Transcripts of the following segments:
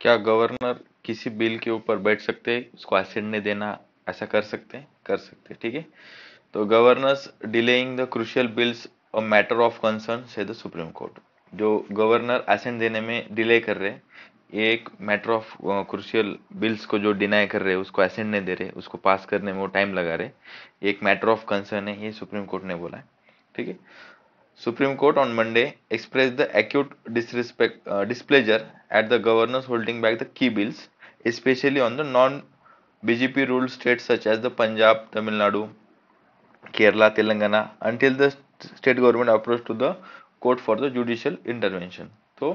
क्या गवर्नर किसी बिल के ऊपर बैठ सकते हैं उसको ने देना ऐसा कर सकते हैं कर सकते हैं ठीक है तो governors delaying the crucial bills a matter of concern से द सुप्रीम कोर्ट जो गवर्नर एसेंट देने में डिले कर रहे हैं एक मैटर ऑफ क्रुशियल बिल्स को जो डिनाई कर रहे हैं उसको एसेंट नहीं दे रहे उसको पास करने में वो टाइम लगा रहे एक मैटर ऑफ कंसर्न है ये सुप्रीम कोर्ट ने बोला है ठीक है Supreme Court on Monday expressed the acute disrespect, uh, displeasure at the governors holding back the key bills, especially on the non BJP ruled states such as the Punjab, Tamil Nadu, Kerala, Telangana, until the state government approached to the court for the judicial intervention. तो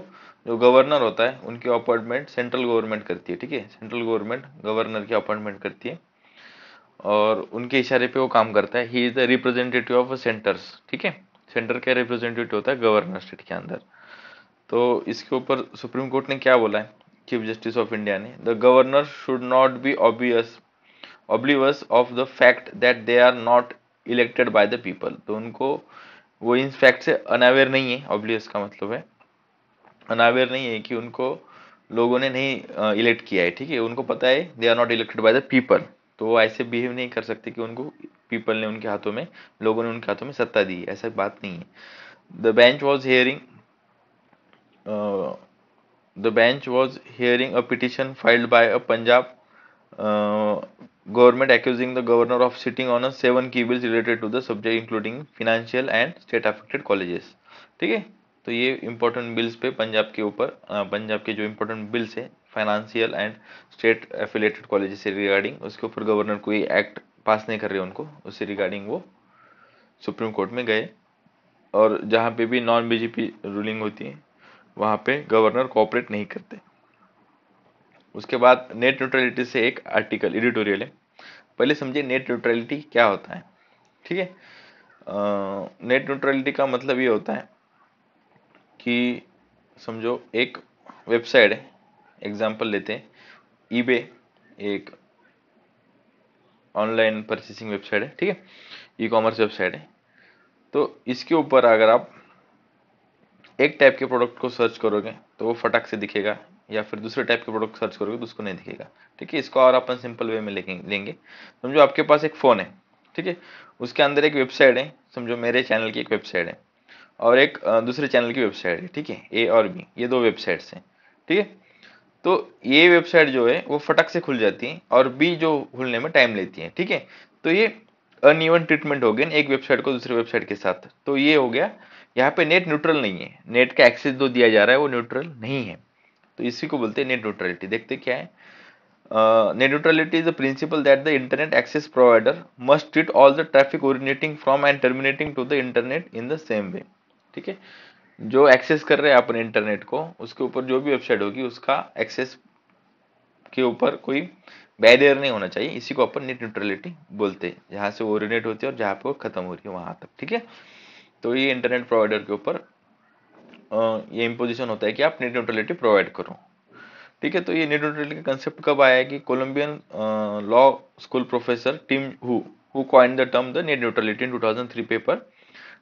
जो governor होता है उनकी appointment central government करती है ठीक है central government governor की अपॉइंटमेंट करती है और उनके इशारे पे वो काम करता है he is the representative of centres ठीक है सेंटर का रिप्रेजेंटेटिव होता है गवर्नर स्टेट के अंदर तो इसके ऊपर सुप्रीम कोर्ट ने क्या बोला है चीफ जस्टिस ऑफ इंडिया ने the governor should not be obvious oblivious of the fact that they are not elected by the people तो उनको वो इन फैक्ट से अनावेयर नहीं है ऑब्लियस का मतलब है अनावेयर नहीं है कि उनको लोगों ने नहीं इलेक्ट किया है ठीक है उनको पता है they are not elected by the people तो वो ऐसे बिहेव नहीं कर सकते कि उनको पीपल ने उनके हाथों में लोगों ने उनके हाथों में सत्ता दी ऐसा बात नहीं है the bench was hearing the bench was hearing a petition filed by a Punjab government accusing the governor of sitting on a seven key bills related to the subject including financial and state affected ठीक है तो ये important bills पे पंजाब के ऊपर Punjab uh, के जो important bills है financial and state affiliated college से रिगार्डिंग उसके ऊपर गवर्नर कोई एक्ट पास नहीं कर रहे उनको उससे रिगार्डिंग वो सुप्रीम कोर्ट में गए और जहाँ पे भी नॉन बीजेपी रूलिंग होती है वहाँ पे गवर्नर कोऑपरेट नहीं करते उसके बाद नेट न्यूट्रलिटी से एक आर्टिकल एडिटोरियल है पहले समझिए नेट न्यूट्रलिटी क्या होता है ठीक है नेट न्यूट्रलिटी का मतलब ये होता है कि समझो एक वेबसाइट है एग्जाम्पल लेते हैं ईबे एक ऑनलाइन परचेसिंग वेबसाइट है ठीक है ई कॉमर्स वेबसाइट है तो इसके ऊपर अगर आप एक टाइप के प्रोडक्ट को सर्च करोगे तो वो फटक से दिखेगा या फिर दूसरे टाइप के प्रोडक्ट सर्च करोगे तो उसको नहीं दिखेगा ठीक है इसको और अपन सिंपल वे में लेंगे समझो आपके पास एक फ़ोन है ठीक है उसके अंदर एक वेबसाइट है समझो मेरे चैनल की एक वेबसाइट है और एक दूसरे चैनल की वेबसाइट है ठीक है ए और बी ये दो वेबसाइट्स हैं ठीक है तो ये वेबसाइट जो है वो फटक से खुल जाती है और बी जो खुलने में टाइम लेती है ठीक है तो ये अनइवन ट्रीटमेंट हो गया एक वेबसाइट को दूसरी वेबसाइट के साथ तो ये हो गया यहाँ पे नेट न्यूट्रल नहीं है नेट का एक्सेस जो दिया जा रहा है वो न्यूट्रल नहीं है तो इसी को बोलते हैं नेट न्यूट्रलिटी देखते क्या है net neutrality is the principle that the internet access provider must treat all the traffic originating from and terminating to the internet in the same way ठीक है जो एक्सेस कर रहे हैं अपने इंटरनेट को उसके ऊपर जो भी वेबसाइट होगी उसका एक्सेस के ऊपर कोई बैरियर नहीं होना चाहिए इसी को अपन नेट न्यूट्रलिटी बोलते हैं जहाँ से ओरिनेट होती है और जहाँ पर खत्म हो रही है वहाँ तक ठीक है तो ये इंटरनेट प्रोवाइडर के ऊपर ये इम्पोजिशन होता है कि आप नेट न्यूट्रलिटी प्रोवाइड करो ठीक है तो ये नेट न्यूट्रलिटी का कंसेप्ट कब आया है कि Columbian law school professor Tim Wu who coin the term the net neutrality in 2003 paper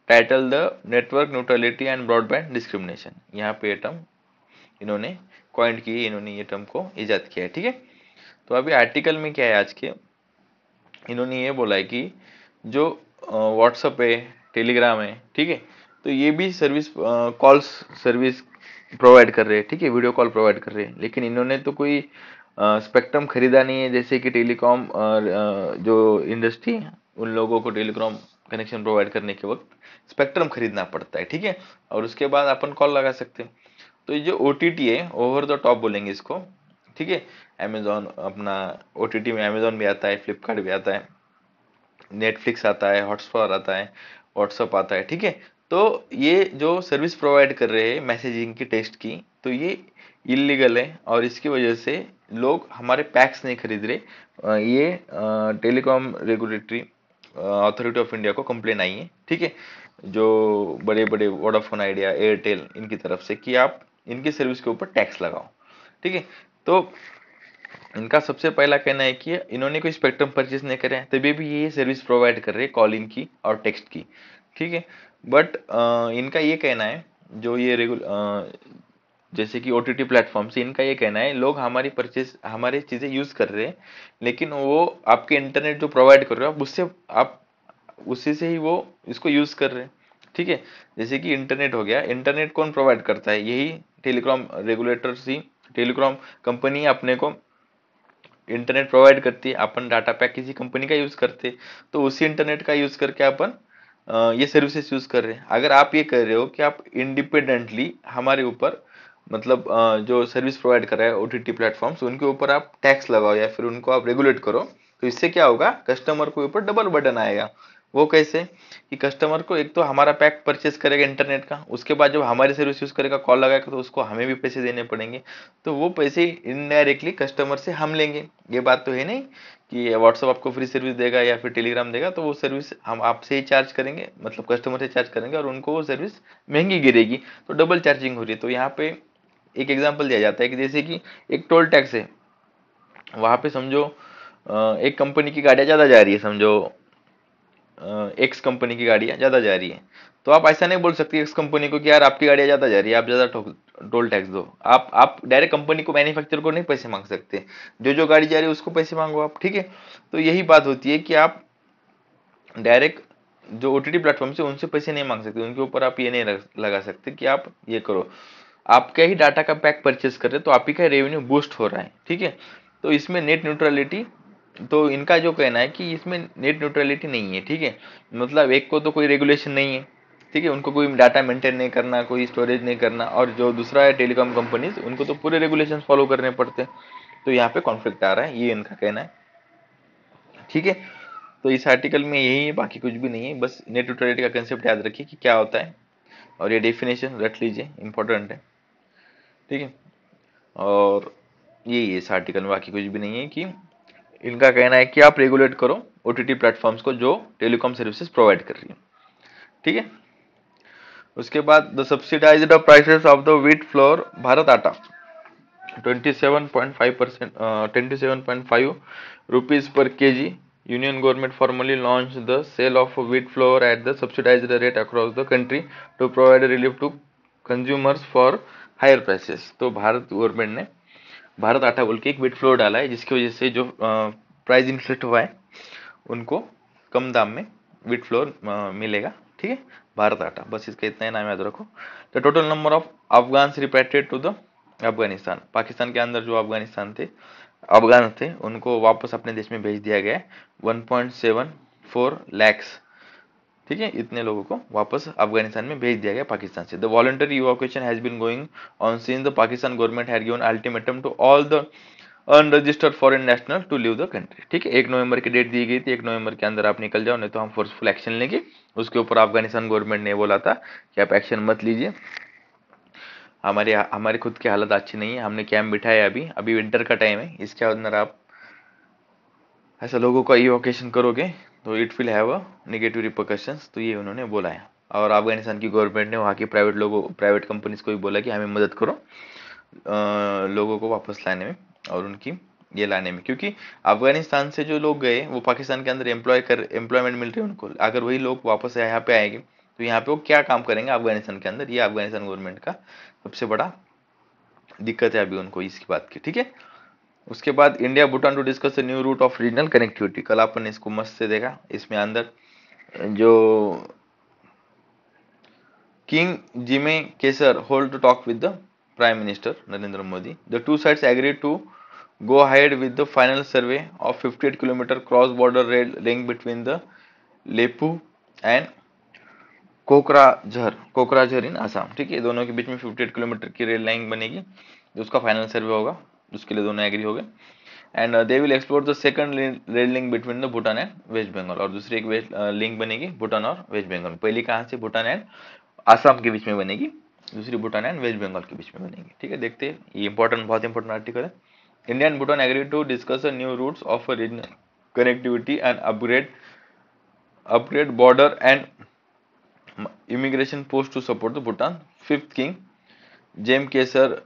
title the network neutrality and broadband discrimination यहाँ पे ये टर्म इन्होंने कॉइंट की इन्होंने ये टर्म को ईजाद किया है ठीक है तो अभी आर्टिकल में क्या है आज के इन्होंने ये बोला है कि जो व्हाट्सअप है टेलीग्राम है ठीक है तो ये भी सर्विस कॉल्स सर्विस प्रोवाइड कर रहे हैं ठीक है वीडियो कॉल प्रोवाइड कर रहे हैं लेकिन इन्होंने तो कोई स्पेक्ट्रम खरीदा नहीं है जैसे कि टेलीकॉम जो इंडस्ट्री उन लोगों को टेलीकॉम कनेक्शन प्रोवाइड करने के वक्त स्पेक्ट्रम खरीदना पड़ता है ठीक है और उसके बाद अपन कॉल लगा सकते हैं तो ये जो ओ है ओवर द टॉप बोलेंगे इसको ठीक है अमेजोन अपना ओ में अमेजोन भी आता है फ्लिपकार्ट भी आता है नेटफ्लिक्स आता है हॉटस्पॉट आता है व्हाट्सअप आता है ठीक है तो ये जो सर्विस प्रोवाइड कर रहे हैं मैसेजिंग की टेस्ट की तो ये इलीगल है और इसकी वजह से लोग हमारे पैक्स नहीं खरीद रहे ये Telecom Regulatory Authority of India को कंप्लेन आई है ठीक है जो बड़े बड़े वोडाफोन आइडिया एयरटेल इनकी तरफ से कि आप इनकी सर्विस के ऊपर टैक्स लगाओ ठीक है तो इनका सबसे पहला कहना है कि इन्होंने कोई स्पेक्ट्रम परचेज नहीं करे है तभी भी ये सर्विस प्रोवाइड कर रहे हैं कॉलिंग की और टेक्स्ट की ठीक है बट इनका ये कहना है जो ये रेगुल जैसे कि ओ टी टी प्लेटफॉर्म से इनका ये कहना है लोग हमारी परचेज हमारी चीज़ें यूज़ कर रहे हैं लेकिन वो आपके इंटरनेट जो प्रोवाइड कर रहे हो आप उससे आप उसी से ही वो इसको यूज़ कर रहे हैं ठीक है जैसे कि इंटरनेट हो गया इंटरनेट कौन प्रोवाइड करता है यही टेलीकॉम रेगुलेटर सी टेलीकॉम कंपनी अपने को इंटरनेट प्रोवाइड करती है अपन डाटा पैक किसी कंपनी का यूज़ करते तो उसी इंटरनेट का यूज़ करके अपन ये सर्विसेज यूज़ कर रहे हैं अगर आप ये कर रहे हो कि आप इंडिपेंडेंटली हमारे ऊपर मतलब जो सर्विस प्रोवाइड कर रहा है ओ टी टी प्लेटफॉर्म्स उनके ऊपर आप टैक्स लगाओ या फिर उनको आप रेगुलेट करो तो इससे क्या होगा कस्टमर के ऊपर डबल बटन आएगा वो कैसे कि कस्टमर को एक तो हमारा पैक परचेस करेगा इंटरनेट का उसके बाद जब हमारी सर्विस यूज़ करेगा कॉल लगाएगा तो उसको हमें भी पैसे देने पड़ेंगे तो वो पैसे इनडायरेक्टली कस्टमर से हम लेंगे ये बात तो है नहीं कि व्हाट्सअप आपको फ्री सर्विस देगा या फिर टेलीग्राम देगा तो वो सर्विस हम आपसे ही चार्ज करेंगे मतलब कस्टमर से चार्ज करेंगे और उनको वो सर्विस महंगी गिरेगी तो डबल चार्जिंग हो रही है तो यहाँ पे एक एग्जाम्पल दिया जाता है कि जैसे कि एक टोल टैक्स है वहाँ पे समझो एक कंपनी की गाड़ियाँ ज़्यादा जा रही है समझो एक्स कंपनी की गाड़ियाँ ज़्यादा जा रही है तो आप ऐसा नहीं बोल सकते एक्स कंपनी को कि यार आपकी गाड़ियाँ ज़्यादा जा रही है आप ज़्यादा टोल टैक्स दो आप आप डायरेक्ट कंपनी को मैन्युफैक्चर को नहीं पैसे मांग सकते जो जो गाड़ी जा रही है उसको पैसे मांगो आप ठीक है तो यही बात होती है कि आप डायरेक्ट जो ओ टी प्लेटफॉर्म से उनसे पैसे नहीं मांग सकते उनके ऊपर आप ये नहीं लगा सकते कि आप ये करो आपका ही डाटा का पैक परचेस कर रहे हैं तो आप ही का रेवेन्यू बूस्ट हो रहा है ठीक है तो इसमें नेट न्यूट्रलिटी तो इनका जो कहना है कि इसमें नेट न्यूट्रलिटी नहीं है ठीक है मतलब एक को तो कोई रेगुलेशन नहीं है ठीक है उनको कोई डाटा मेंटेन नहीं करना कोई स्टोरेज नहीं करना और जो दूसरा है टेलीकॉम कंपनीज उनको तो पूरे रेगुलेशन फॉलो करने पड़ते हैं तो यहाँ पे कॉन्फ्लिक्ट आ रहा है ये इनका कहना है ठीक है तो इस आर्टिकल में यही है बाकी कुछ भी नहीं है बस नेट न्यूट्रलिटी का कंसेप्ट याद रखिए कि क्या होता है और ये डेफिनेशन रख लीजिए इंपॉर्टेंट है ठीक है और यही इस आर्टिकल में बाकी कुछ भी नहीं है कि इनका कहना है कि आप रेगुलेट करो ओ टी प्लेटफॉर्म्स को जो टेलीकॉम सर्विसेज प्रोवाइड कर रही है ठीक है उसके बाद the subsidise prices of the wheat flour Bharat Atta 27.5 percent twenty rupees पर K G Union government formally launched the sale of wheat flour at the subsidized rate across the country to provide relief to consumers for higher prices तो Bharat government ने भारत आटा बोल के एक wait floor डाला है जिसकी वजह से जो प्राइस इन्फ्लेट हुआ है उनको कम दाम में वीट फ्लोर मिलेगा ठीक है भारत आटा बस इसका इतना ही नाम याद रखो the total number of Afghan repatriated to the Afghanistan Pakistan के अंदर जो अफगानिस्तान थे अफगान थे उनको वापस अपने देश में भेज दिया गया है फोर लैक्स ठीक है इतने लोगों को वापस अफगानिस्तान में भेज दिया गया पाकिस्तान से the voluntary evocation has been going on since the Pakistan government had given ultimatum to all the unregistered foreign national to leave the country ठीक है एक नवंबर की डेट दी गई थी एक नवंबर के अंदर आप निकल जाओ नहीं तो हम फोर्सफुल एक्शन लेंगे उसके ऊपर अफगानिस्तान गवर्नमेंट ने बोला था कि आप एक्शन मत लीजिए हमारे हमारे खुद की हालत अच्छी नहीं है हमने कैम्प बिठाया अभी अभी विंटर का टाइम है इसके अंदर आप ऐसा लोगों का वोकेशन करोगे तो it will have a negative repercussions तो ये उन्होंने बोला है और अफगानिस्तान की गवर्नमेंट ने वहाँ की प्राइवेट लोगों प्राइवेट कंपनीज को भी बोला कि हमें मदद करो आ, लोगों को वापस लाने में और उनकी ये लाने में क्योंकि अफगानिस्तान से जो लोग गए वो पाकिस्तान के अंदर एम्प्लॉय कर एम्प्लॉयमेंट मिल रही है उनको अगर वही लोग वापस यहाँ पे आएंगे तो यहाँ पे वो क्या काम करेंगे अफगानिस्तान के अंदर ये अफगानिस्तान गवर्नमेंट का सबसे बड़ा दिक्कत है अभी उनको इसकी बात की ठीक है उसके बाद India Bhutan to discuss new route of regional connectivity कल आपने इसको मस्त से देखा इसमें अंदर जो king Jigme Khesar hold to talk with the prime minister Narendra Modi the two sides agree to go ahead with the final survey of 58 kilometre cross border rail link between the लेपू एंड कोकराझर कोकराझर इन आसाम ठीक है दोनों के बीच में 58 किलोमीटर की रेल लाइन बनेगी तो उसका फाइनल सर्वे होगा उसके लिए दोनों एग्री हो गए and they will explore the second rail link between the Bhutan and West Bengal और दूसरी एक लिंक uh, बनेगी भूटान और वेस्ट बंगाल पहली कहाँ से भूटान एंड आसाम के बीच में बनेगी दूसरी भूटान एंड वेस्ट बंगाल के बीच में बनेगी ठीक है देखते हैं ये इंपॉर्टेंट बहुत इंपॉर्टेंट आर्टिकल है India and Bhutan agree to discuss a new routes of connectivity and upgrade upgrade border and immigration post to support the Bhutan fifth king Jigme Khesar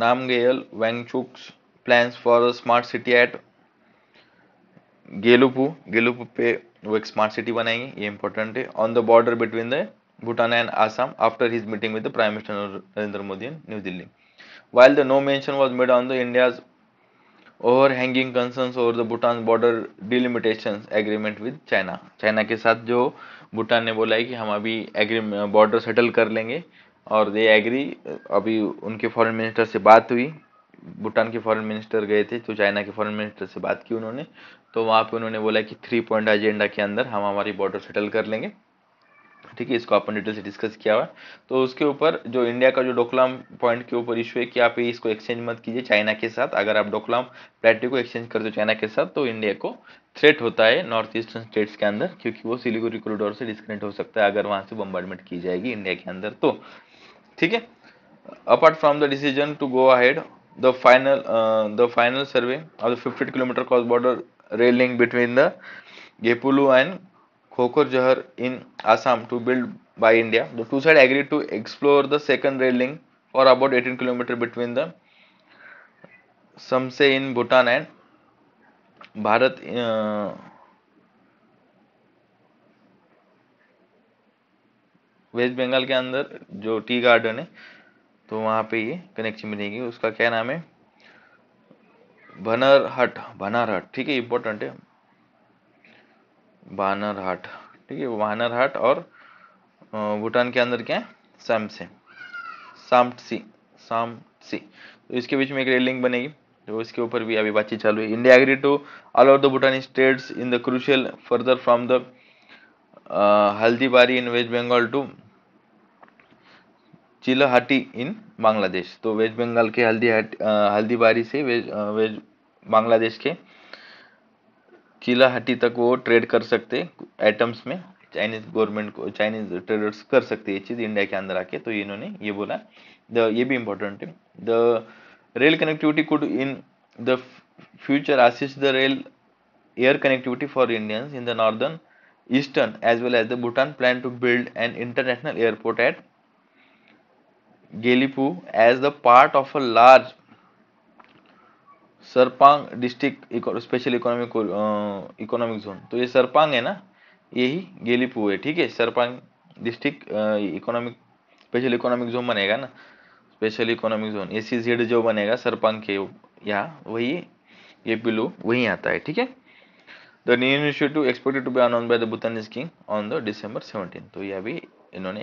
Namgyel Wangchuck's plans for a smart city at Gelephu Gelephu पे वो एक smart city बनाएंगे ये important है on the border between the Bhutan and Assam after his meeting with the prime minister Narendra Modi in new Delhi while the no mention was made on the India's overhanging concern over the Bhutan border delimitation agreement with China China के साथ जो भूटान ने बोला है कि हम अभी border settle कर लेंगे और दे एग्री अभी उनके फॉरेन मिनिस्टर से बात हुई भूटान के फॉरेन मिनिस्टर गए थे तो चाइना के फॉरेन मिनिस्टर से बात की उन्होंने तो वहाँ पे उन्होंने बोला कि थ्री पॉइंट एजेंडा के अंदर हम हमारी बॉर्डर सेटल कर लेंगे ठीक है इसको अपन डिटेल से डिस्कस किया हुआ तो उसके ऊपर जो इंडिया का जो डोकलाम पॉइंट के ऊपर इशू है कि आप इसको एक्सचेंज मत कीजिए चाइना के साथ अगर आप डोकलाम प्लेटो को एक्सचेंज कर दो चाइना के साथ तो इंडिया को थ्रेट होता है नॉर्थ ईस्टर्न स्टेट्स के अंदर क्योंकि वो सिलीगुड़ी कॉरिडोर से डिस्कनेक्ट हो सकता है अगर वहाँ से बम्बार्डमेंट की जाएगी इंडिया के अंदर तो ठीक है apart from the decision to go ahead the final the final survey of fifty kilometre cross border rail link between the गेपुलू and Kokrajhar in Assam to build by India the two side agree to explore the second rail link for about eighteen kilometre between the Samtse in Bhutan and Bharat West Bengal के अंदर जो tea garden है तो वहाँ पे ये connection मिलेगी उसका क्या नाम है भनर हट हट ठीक है इम्पोर्टेंट है बानर ठीक है वानर हट और भूटान के अंदर क्या है सामसे सामसी सामसी तो इसके बीच में एक रेल लिंक बनेगी तो इसके ऊपर भी अभी बातचीत चालू है India agree to all over the Bhutani states in the crucial further from the Haldibari in West Bengal to Chilahati in Bangladesh तो वेस्ट बंगाल के हल्दी हल्दीबारी uh, से वेज वेज बांग्लादेश के चिलहाटी तक वो ट्रेड कर सकते एटम्स में चाइनीज गवर्नमेंट को चाइनीज ट्रेडर्स कर सकते ये चीज़ इंडिया के अंदर आके तो इन्होंने ये बोला द ये भी इंपॉर्टेंट है the rail connectivity could in the future assist the rail air connectivity for Indians in the northern Eastern as well as the Bhutan plan to build an international airport at Gelipu as the part of a large Sarpang district special economic economic zone तो ये सरपांग है ना यही गेलीपू है ठीक है Sarpang district economic special economic zone बनेगा ना special economic zone A C Z जो बनेगा सरपांग के यहाँ वही ये पिलू वहीं आता है ठीक है the Indian initiative expected to be announce by the Bhutanese king on the December seventeen तो ये अभी इन्होंने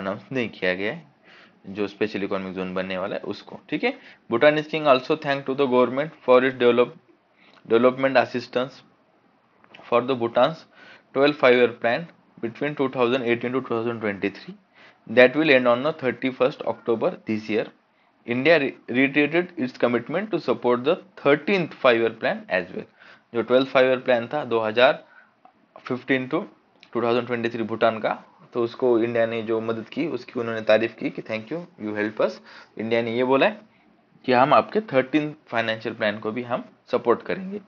अनाउंस नहीं किया गया जो स्पेशल इकोनॉमिक जोन बनने वाला है उसको ठीक है Bhutan king also thank to the government for it develop development assistance for the Bhutan twelve five year plan between 2018 to 2023 that will end on the thirty first October this year India reiterated its commitment to support the thirteen five year plan as well जो twelfth five year plan था 2015 to 2023 Bhutan का तो उसको India ने जो मदद की उसकी उन्होंने तारीफ की कि thank you you help us India ने ये बोला है कि हम आपके थर्टीन फाइनेंशियल प्लान को भी हम सपोर्ट करेंगे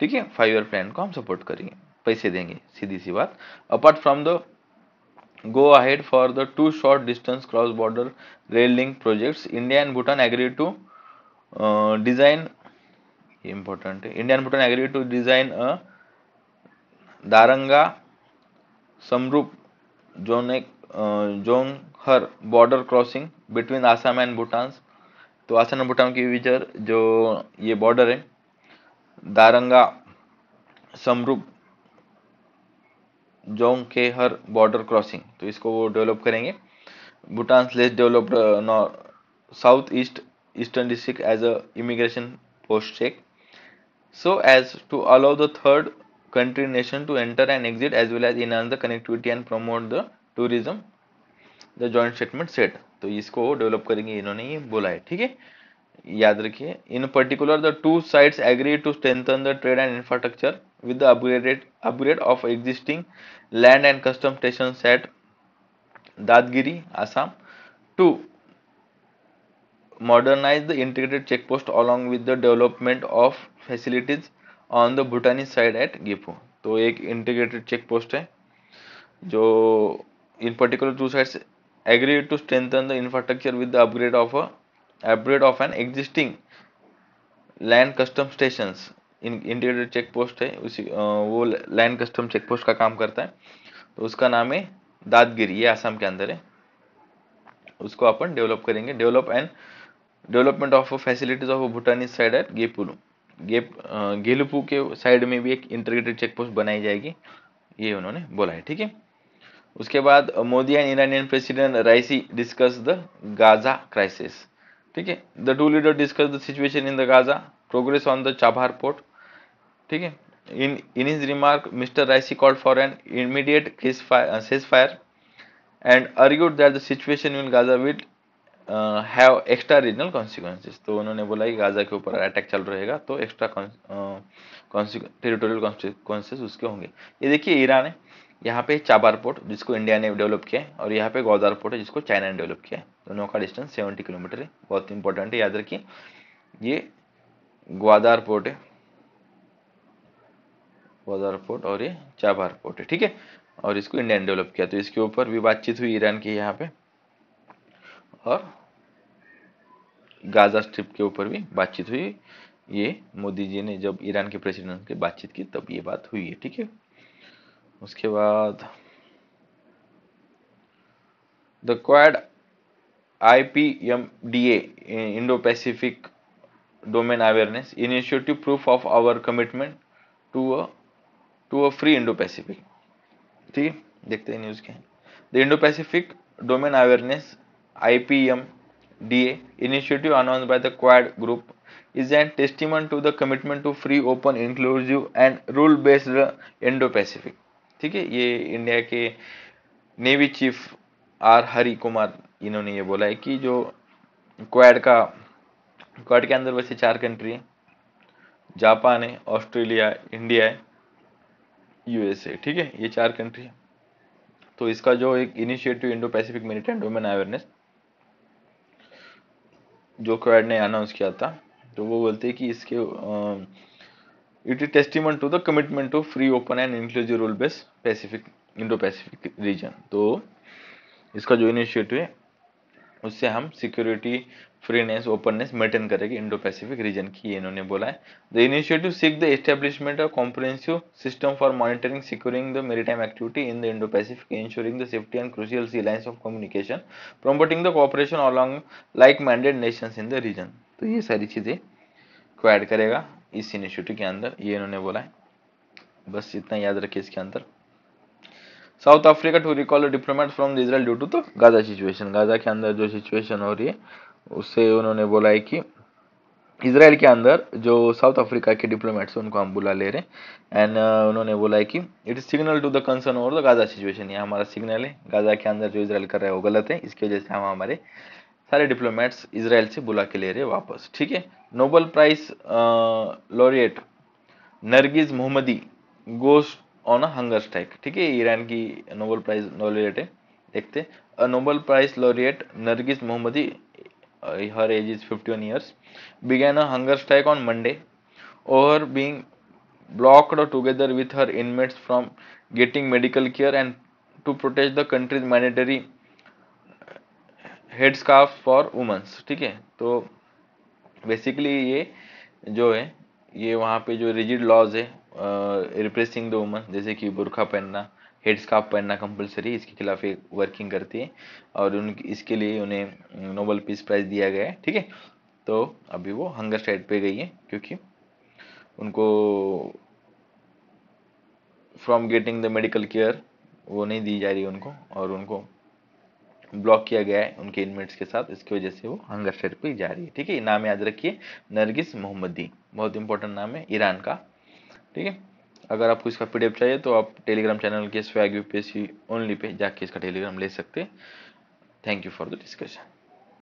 ठीक है फाइव ईयर प्लान को हम सपोर्ट करेंगे पैसे देंगे सीधी सी बात apart from the go ahead for the two short distance cross border rail link projects India and Bhutan agree to design important important है Indian Bhutan agree to design a Darranga Samdrup Jongkhar border crossing between Assam and Bhutan तो आसाम भूटान की विजर जो ये border है दारंगा समरूप Jong के हर border crossing तो इसको वो डेवलप करेंगे Bhutan less developed south east eastern district as a immigration post check so as to allow the third country nation to enter and exit as well as enhance the connectivity and promote the tourism the joint statement set तो इसको develop करेंगे इन्होंने ही बोला है ठीक है याद रखिए in particular the two sides agree to strengthen the trade and infrastructure with the upgraded upgrade of existing land and custom station set दादगिरी Assam to modernize the integrated check post along with the development of facilities on the bhutani side at गिपो to ek integrated check post है जो in particular two sides agreed to strengthen the infrastructure with the upgrade of a upgrade of an existing land custom stations in integrated check post usi उसी वो land custom check post का काम करता है तो उसका नाम है दादगिरी ये आसाम के अंदर है उसको अपन डेवलप करेंगे develop and development of facilities of Bhutanese side at गेपुलू गेप गेलुपू के साइड में भी एक इंटीग्रेटेड चेक पोस्ट बनाई जाएगी ये उन्होंने बोला है ठीक है उसके बाद Modi and Iranian president Raisi discuss the Gaza crisis ठीक है the two leader discuss the situation in the Gaza progress on the Chabahar port ठीक है in in his remark mister Raisi called for an immediate ceasefire and argued that the situation in Gaza will have extra regional consequences तो उन्होंने बोला कि Gaza के ऊपर attack चल रहेगा तो एक्स्ट्रा टेरिटोरियल कॉन्सिक्वेंसेज उसके होंगे ये देखिए ईरान है यहाँ पे चाबार पोर्ट जिसको इंडिया ने डेवलप किया है और यहाँ पे गोदार पोर्ट है जिसको चाइना ने डेवलप किया है दोनों का डिस्टेंस सेवेंटी किलोमीटर है बहुत इंपॉर्टेंट है याद रखिए ये ग्वादार पोर्ट है ग्वादार पोर्ट और ये चाबार पोर्ट है ठीक है और इसको इंडिया ने डेवलप किया तो इसके ऊपर भी बातचीत हुई ईरान की यहाँ पे और गाजा स्ट्रिप के ऊपर भी बातचीत हुई ये मोदी जी ने जब ईरान के प्रेसिडेंट से बातचीत की तब ये बात हुई है ठीक है उसके बाद the quad I P M D A Indo Pacific domain awareness initiative proof of our commitment to a to a free Indo Pacific ठीक है देखते हैं न्यूज़ क्या है the Indo Pacific domain awareness IPM DA initiative announced by the Quad Group is a testament to the commitment to free, open, inclusive and rule-based Indo-Pacific. ठीक है ये India के navy chief R Hari Kumar इन्होंने ये बोला है कि जो क्वाड का क्वाड के अंदर वैसे चार कंट्री है जापान है ऑस्ट्रेलिया इंडिया है यूएसए ठीक है ये चार कंट्री है तो इसका जो एक initiative Indo Pacific militant women awareness जो क्रैड ने अनाउंस किया था तो वो बोलते हैं कि इसके it is testament to the commitment to free open and inclusive rule base Pacific Indo Pacific region तो इसका जो इनिशिएटिव है उससे हम सिक्योरिटी फ्रीनेस ओपननेस मेंटेन करेंगे इंडो पैसिफिक रीजन की इन्होंने बोला है the initiative seek the establishment of comprehensive system for monitoring securing the maritime activity in the Indo Pacific ensuring the safety and crucial sea lines of communication promoting the cooperation along like minded nations in the region तो ये सारी चीज़ें को add करेगा इस initiative के अंदर ये इन्होंने बोला है बस इतना याद रखिए इसके अंदर South Africa to recall diplomat from Israel due to तो गाजा सिचुएशन गाजा के अंदर जो सिचुएशन हो रही है उससे उन्होंने बोला है कि इसराइल के अंदर जो साउथ अफ्रीका के डिप्लोमेट्स उनको हम बुला ले रहे हैं एंड uh, उन्होंने बोला है कि it is signal to the concern over the Gaza situation ये हमारा सिग्नल है गाजा के अंदर जो इसराइल कर रहा है वो गलत है इसकी वजह से हम हमारे सारे डिप्लोमेट्स इसराइल से बुला के ले रहे हैं वापस ठीक है Nobel prize laureate Narges Mohammadi goes on a hunger strike ठीक है ईरान की नोबल प्राइज लॉरिएट है देखते Nobel prize laureate Narges Mohammadi her age is fifty one years began a hunger strike on Monday over being blocked together with her inmates from getting medical care and to protect the country's mandatory head scarf for womens ठीक है तो basically ये जो है ये वहाँ पे जो रिजिड लॉज है रिप्रेसिंग द वुमन जैसे कि बुरखा पहनना हेड स्काफ पहनना कंपलसरी इसके खिलाफ एक वर्किंग करती है और उन इसके लिए उन्हें नोबल पीस प्राइज़ दिया गया है ठीक है तो अभी वो हंगर स्ट्राइक पे गई है क्योंकि उनको from getting the medical care वो नहीं दी जा रही उनको और उनको ब्लॉक किया गया है उनके इनमेट्स के साथ इसकी वजह से वो हंगर स्ट्राइक पे जा रही है ठीक है नाम याद रखिए नरगिस मोहम्मदी बहुत इंपॉर्टेंट नाम है ईरान का ठीक है अगर आपको इसका पी चाहिए तो आप टेलीग्राम चैनल के स्वैग पी ओनली पे जाके इसका टेलीग्राम ले सकते हैं thank you for the discussion